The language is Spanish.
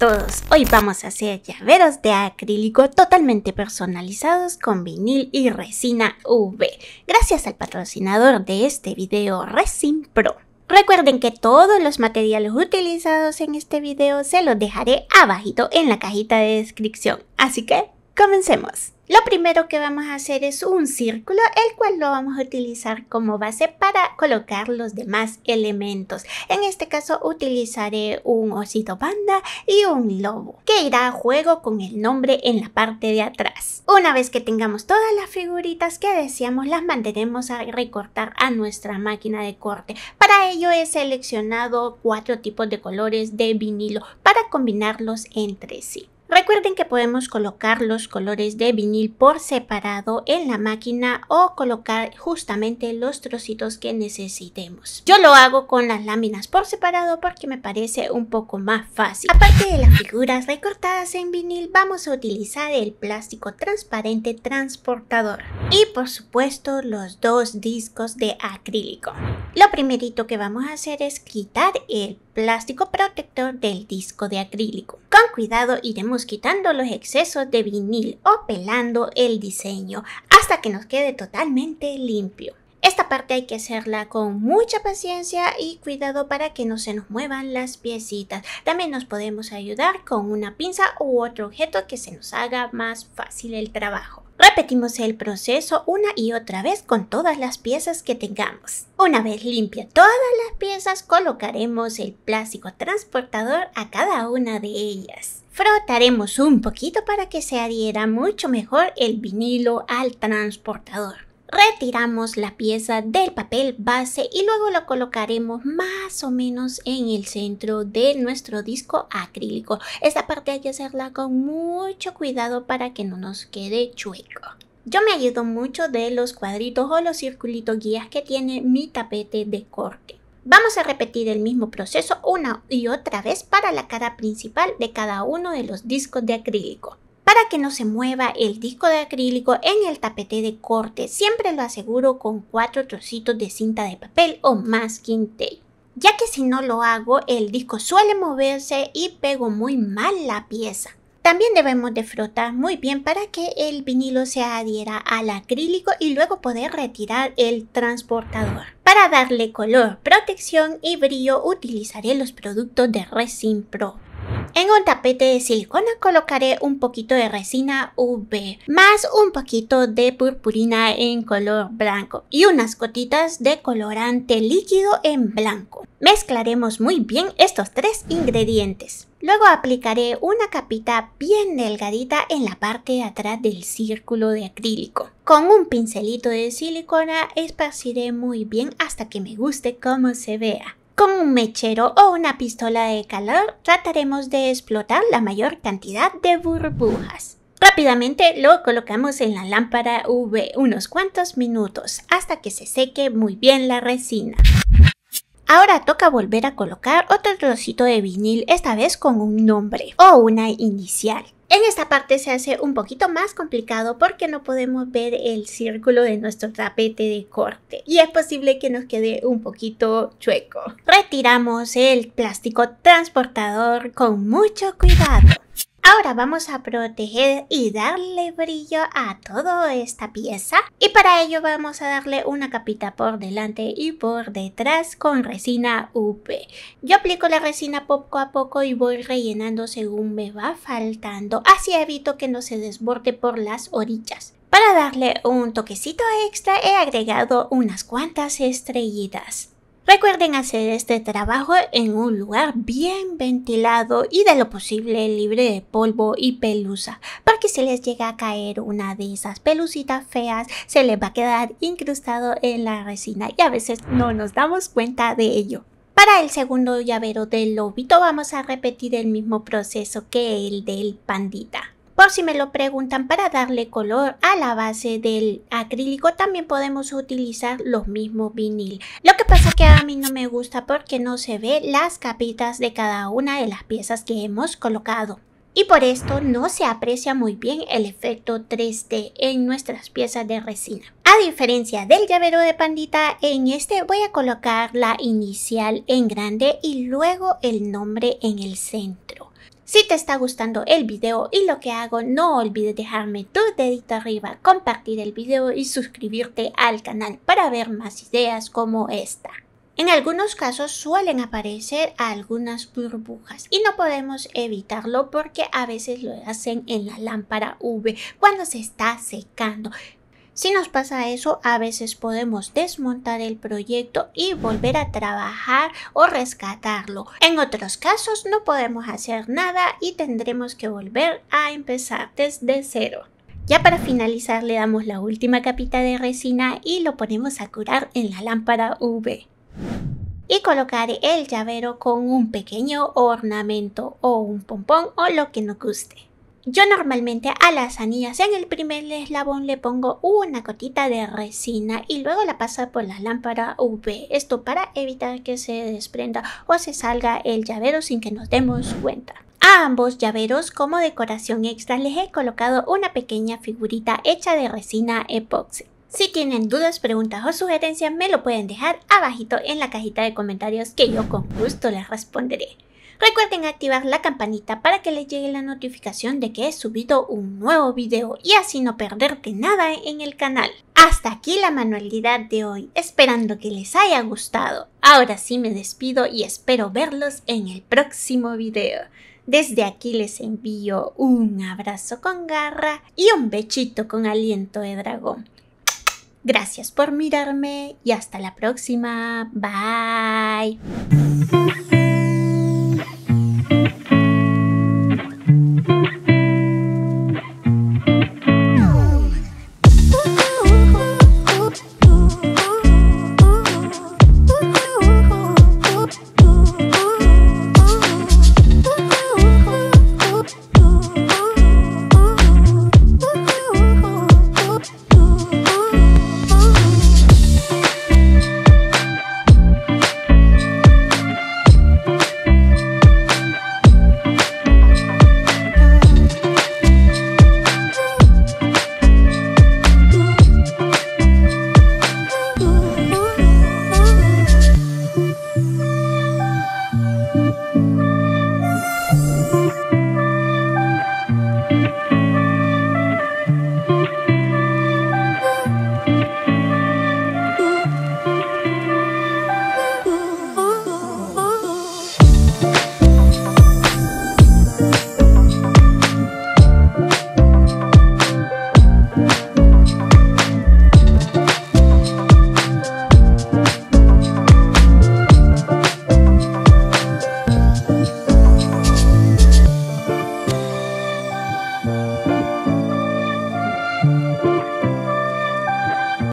todos, hoy vamos a hacer llaveros de acrílico totalmente personalizados con vinil y resina UV, gracias al patrocinador de este video Resin Pro. Recuerden que todos los materiales utilizados en este video se los dejaré abajito en la cajita de descripción, así que Comencemos. Lo primero que vamos a hacer es un círculo, el cual lo vamos a utilizar como base para colocar los demás elementos. En este caso utilizaré un osito panda y un lobo, que irá a juego con el nombre en la parte de atrás. Una vez que tengamos todas las figuritas que deseamos, las mantenemos a recortar a nuestra máquina de corte. Para ello he seleccionado cuatro tipos de colores de vinilo para combinarlos entre sí. Recuerden que podemos colocar los colores de vinil por separado en la máquina o colocar justamente los trocitos que necesitemos. Yo lo hago con las láminas por separado porque me parece un poco más fácil. Aparte de las figuras recortadas en vinil vamos a utilizar el plástico transparente transportador y por supuesto los dos discos de acrílico. Lo primerito que vamos a hacer es quitar el plástico protector del disco de acrílico. Con cuidado iremos quitando los excesos de vinil o pelando el diseño hasta que nos quede totalmente limpio. Esta parte hay que hacerla con mucha paciencia y cuidado para que no se nos muevan las piecitas. También nos podemos ayudar con una pinza u otro objeto que se nos haga más fácil el trabajo. Repetimos el proceso una y otra vez con todas las piezas que tengamos. Una vez limpia todas las piezas, colocaremos el plástico transportador a cada una de ellas. Frotaremos un poquito para que se adhiera mucho mejor el vinilo al transportador. Retiramos la pieza del papel base y luego lo colocaremos más o menos en el centro de nuestro disco acrílico. Esta parte hay que hacerla con mucho cuidado para que no nos quede chueco. Yo me ayudo mucho de los cuadritos o los circulitos guías que tiene mi tapete de corte. Vamos a repetir el mismo proceso una y otra vez para la cara principal de cada uno de los discos de acrílico. Para que no se mueva el disco de acrílico en el tapete de corte, siempre lo aseguro con cuatro trocitos de cinta de papel o masking tape, ya que si no lo hago el disco suele moverse y pego muy mal la pieza. También debemos de frotar muy bien para que el vinilo se adhiera al acrílico y luego poder retirar el transportador. Para darle color, protección y brillo utilizaré los productos de Resin Pro. En un tapete de silicona colocaré un poquito de resina UV, más un poquito de purpurina en color blanco y unas gotitas de colorante líquido en blanco. Mezclaremos muy bien estos tres ingredientes. Luego aplicaré una capita bien delgadita en la parte atrás del círculo de acrílico. Con un pincelito de silicona esparciré muy bien hasta que me guste cómo se vea. Con un mechero o una pistola de calor trataremos de explotar la mayor cantidad de burbujas. Rápidamente lo colocamos en la lámpara UV unos cuantos minutos hasta que se seque muy bien la resina. Ahora toca volver a colocar otro trocito de vinil, esta vez con un nombre o una inicial. En esta parte se hace un poquito más complicado porque no podemos ver el círculo de nuestro tapete de corte y es posible que nos quede un poquito chueco. Retiramos el plástico transportador con mucho cuidado. Ahora vamos a proteger y darle brillo a toda esta pieza y para ello vamos a darle una capita por delante y por detrás con resina UP. Yo aplico la resina poco a poco y voy rellenando según me va faltando, así evito que no se desborde por las orillas. Para darle un toquecito extra he agregado unas cuantas estrellitas. Recuerden hacer este trabajo en un lugar bien ventilado y de lo posible libre de polvo y pelusa, porque si les llega a caer una de esas pelusitas feas, se les va a quedar incrustado en la resina y a veces no nos damos cuenta de ello. Para el segundo llavero del lobito vamos a repetir el mismo proceso que el del pandita. Por si me lo preguntan, para darle color a la base del acrílico también podemos utilizar los mismos vinil. Lo que pasa que a mí no me gusta porque no se ve las capitas de cada una de las piezas que hemos colocado. Y por esto no se aprecia muy bien el efecto 3D en nuestras piezas de resina. A diferencia del llavero de pandita, en este voy a colocar la inicial en grande y luego el nombre en el centro. Si te está gustando el video y lo que hago, no olvides dejarme tu dedito arriba, compartir el video y suscribirte al canal para ver más ideas como esta. En algunos casos suelen aparecer algunas burbujas y no podemos evitarlo porque a veces lo hacen en la lámpara UV cuando se está secando. Si nos pasa eso, a veces podemos desmontar el proyecto y volver a trabajar o rescatarlo. En otros casos no podemos hacer nada y tendremos que volver a empezar desde cero. Ya para finalizar le damos la última capita de resina y lo ponemos a curar en la lámpara UV y colocar el llavero con un pequeño ornamento o un pompón o lo que nos guste. Yo normalmente a las anillas en el primer eslabón le pongo una gotita de resina y luego la paso por la lámpara UV. Esto para evitar que se desprenda o se salga el llavero sin que nos demos cuenta. A ambos llaveros como decoración extra les he colocado una pequeña figurita hecha de resina epoxi. Si tienen dudas, preguntas o sugerencias me lo pueden dejar abajito en la cajita de comentarios que yo con gusto les responderé. Recuerden activar la campanita para que les llegue la notificación de que he subido un nuevo video y así no perderte nada en el canal. Hasta aquí la manualidad de hoy, esperando que les haya gustado. Ahora sí me despido y espero verlos en el próximo video. Desde aquí les envío un abrazo con garra y un bechito con aliento de dragón. Gracias por mirarme y hasta la próxima. Bye.